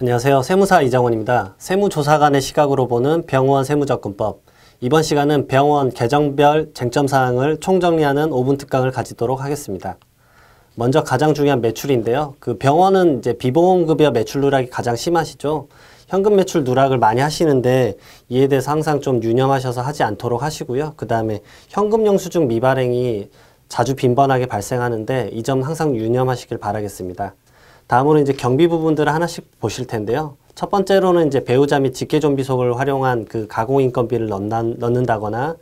안녕하세요. 세무사 이정원입니다. 세무조사관의 시각으로 보는 병원 세무접근법. 이번 시간은 병원 계정별 쟁점사항을 총정리하는 5분 특강을 가지도록 하겠습니다. 먼저 가장 중요한 매출인데요. 그 병원은 이제 비보험급여 매출 누락이 가장 심하시죠. 현금 매출 누락을 많이 하시는데 이에 대해서 항상 좀 유념하셔서 하지 않도록 하시고요. 그 다음에 현금 영수증 미발행이 자주 빈번하게 발생하는데 이 점 항상 유념하시길 바라겠습니다. 다음으로 이제 경비 부분들을 하나씩 보실 텐데요. 첫 번째로는 이제 배우자 및 직계 존비속을 활용한 그 가공 인건비를 넣는, 넣는다거나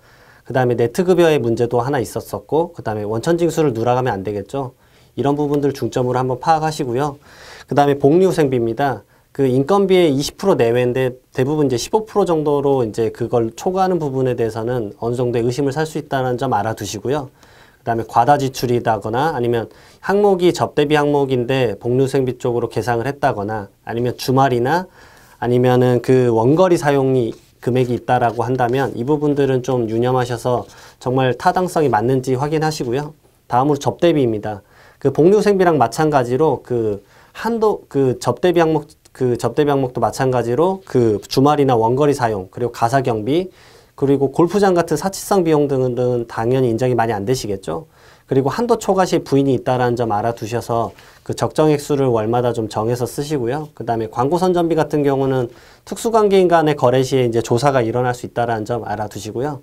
그 다음에 네트 급여의 문제도 하나 있었었고 그 다음에 원천징수를 누락하면 안 되겠죠. 이런 부분들 중점으로 한번 파악하시고요. 그 다음에 복리후생비입니다. 그 인건비의 20% 내외인데 대부분 이제 15% 정도로 이제 그걸 초과하는 부분에 대해서는 어느 정도의 의심을 살 수 있다는 점 알아두시고요. 그다음에 과다 지출이다거나 아니면 항목이 접대비 항목인데 복류생비 쪽으로 계상을 했다거나 아니면 주말이나 아니면은 그 원거리 사용이 금액이 있다라고 한다면 이 부분들은 좀 유념하셔서 정말 타당성이 맞는지 확인하시고요. 다음으로 접대비입니다. 그 복류생비랑 마찬가지로 그 한도 그 접대비 항목 그 접대비 항목도 마찬가지로 그 주말이나 원거리 사용 그리고 가사 경비 그리고 골프장 같은 사치성 비용 등은 당연히 인정이 많이 안 되시겠죠. 그리고 한도 초과 시 부인이 있다라는 점 알아두셔서 그 적정액수를 월마다 좀 정해서 쓰시고요. 그 다음에 광고 선전비 같은 경우는 특수관계인 간의 거래 시에 이제 조사가 일어날 수 있다라는 점 알아두시고요.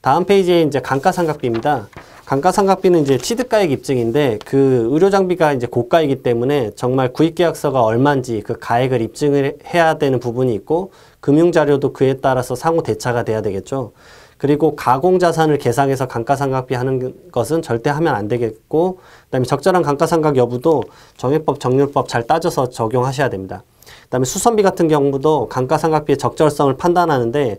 다음 페이지에 이제 감가상각비입니다. 감가상각비는 이제 취득가액 입증인데 그 의료 장비가 이제 고가이기 때문에 정말 구입 계약서가 얼마인지 그 가액을 입증을 해야 되는 부분이 있고 금융 자료도 그에 따라서 상호 대차가 돼야 되겠죠. 그리고 가공 자산을 계상해서 감가상각비 하는 것은 절대 하면 안 되겠고 그다음에 적절한 감가상각 여부도 정액법 정률법 잘 따져서 적용하셔야 됩니다. 그다음에 수선비 같은 경우도 감가상각비의 적절성을 판단하는데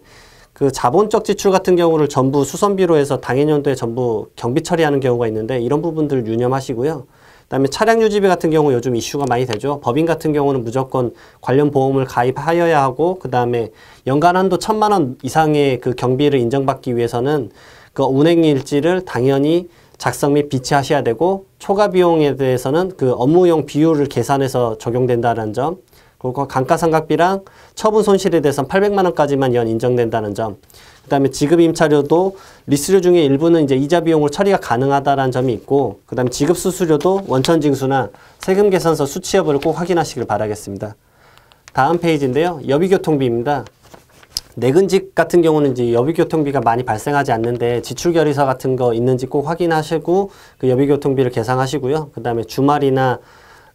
그 자본적 지출 같은 경우를 전부 수선비로 해서 당해년도에 전부 경비 처리하는 경우가 있는데 이런 부분들 유념하시고요. 그다음에 차량 유지비 같은 경우 요즘 이슈가 많이 되죠. 법인 같은 경우는 무조건 관련 보험을 가입하여야 하고 그다음에 연간 한도 천만 원 이상의 그 경비를 인정받기 위해서는 그 운행 일지를 당연히 작성 및 비치하셔야 되고 초과 비용에 대해서는 그 업무용 비율을 계산해서 적용된다는 점 그리고 감가상각비랑 처분 손실에 대해서는 800만 원까지만 연 인정된다는 점. 그다음에 지급 임차료도 리스료 중에 일부는 이제 이자 비용으로 처리가 가능하다라는 점이 있고 그다음에 지급 수수료도 원천 징수나 세금 계산서 수취 여부를 꼭 확인하시길 바라겠습니다. 다음 페이지인데요. 여비교통비입니다. 내근직 같은 경우는 이제 여비교통비가 많이 발생하지 않는데 지출결의서 같은 거 있는지 꼭 확인하시고 그 여비교통비를 계상하시고요. 그 다음에 주말이나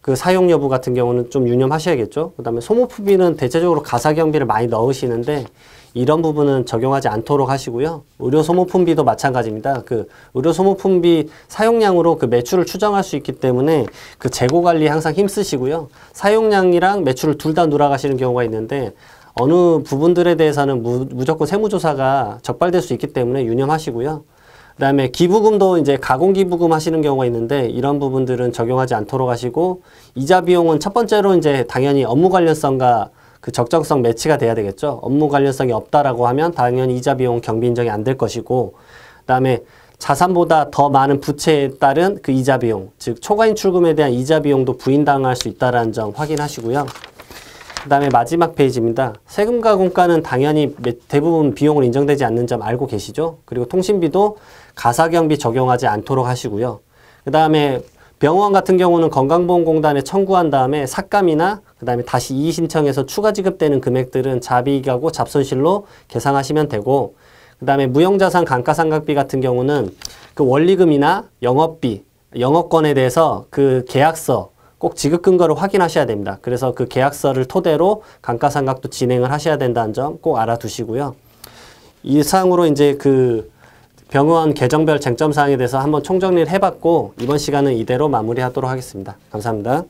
그 사용 여부 같은 경우는 좀 유념하셔야겠죠. 그 다음에 소모품비는 대체적으로 가사경비를 많이 넣으시는데 이런 부분은 적용하지 않도록 하시고요. 의료 소모품비도 마찬가지입니다. 그 의료 소모품비 사용량으로 그 매출을 추정할 수 있기 때문에 그 재고 관리 항상 힘쓰시고요. 사용량이랑 매출을 둘 다누락하시는 경우가 있는데 어느 부분들에 대해서는 무, 무조건 세무조사가 적발될 수 있기 때문에 유념하시고요. 그다음에 기부금도 이제 가공 기부금 하시는 경우가 있는데 이런 부분들은 적용하지 않도록 하시고 이자 비용은 첫 번째로 이제 당연히 업무 관련성과 그 적정성 매치가 돼야 되겠죠. 업무 관련성이 없다라고 하면 당연히 이자 비용 경비 인정이 안 될 것이고 그다음에 자산보다 더 많은 부채에 따른 그 이자 비용, 즉 초과인 출금에 대한 이자 비용도 부인당할 수 있다라는 점 확인하시고요. 그 다음에 마지막 페이지입니다. 세금과 공과는 당연히 대부분 비용을 인정되지 않는 점 알고 계시죠? 그리고 통신비도 가사경비 적용하지 않도록 하시고요. 그 다음에 병원 같은 경우는 건강보험공단에 청구한 다음에 삭감이나 그 다음에 다시 이의신청해서 추가 지급되는 금액들은 자비익하고 잡손실로 계산하시면 되고 그 다음에 무형자산 감가상각비 같은 경우는 그 원리금이나 영업비, 영업권에 대해서 그 계약서 꼭 지급근거를 확인하셔야 됩니다. 그래서 그 계약서를 토대로 감가상각도 진행을 하셔야 된다는 점 꼭 알아두시고요. 이상으로 이제 그 병원 개정별 쟁점 사항에 대해서 한번 총정리를 해봤고 이번 시간은 이대로 마무리하도록 하겠습니다. 감사합니다.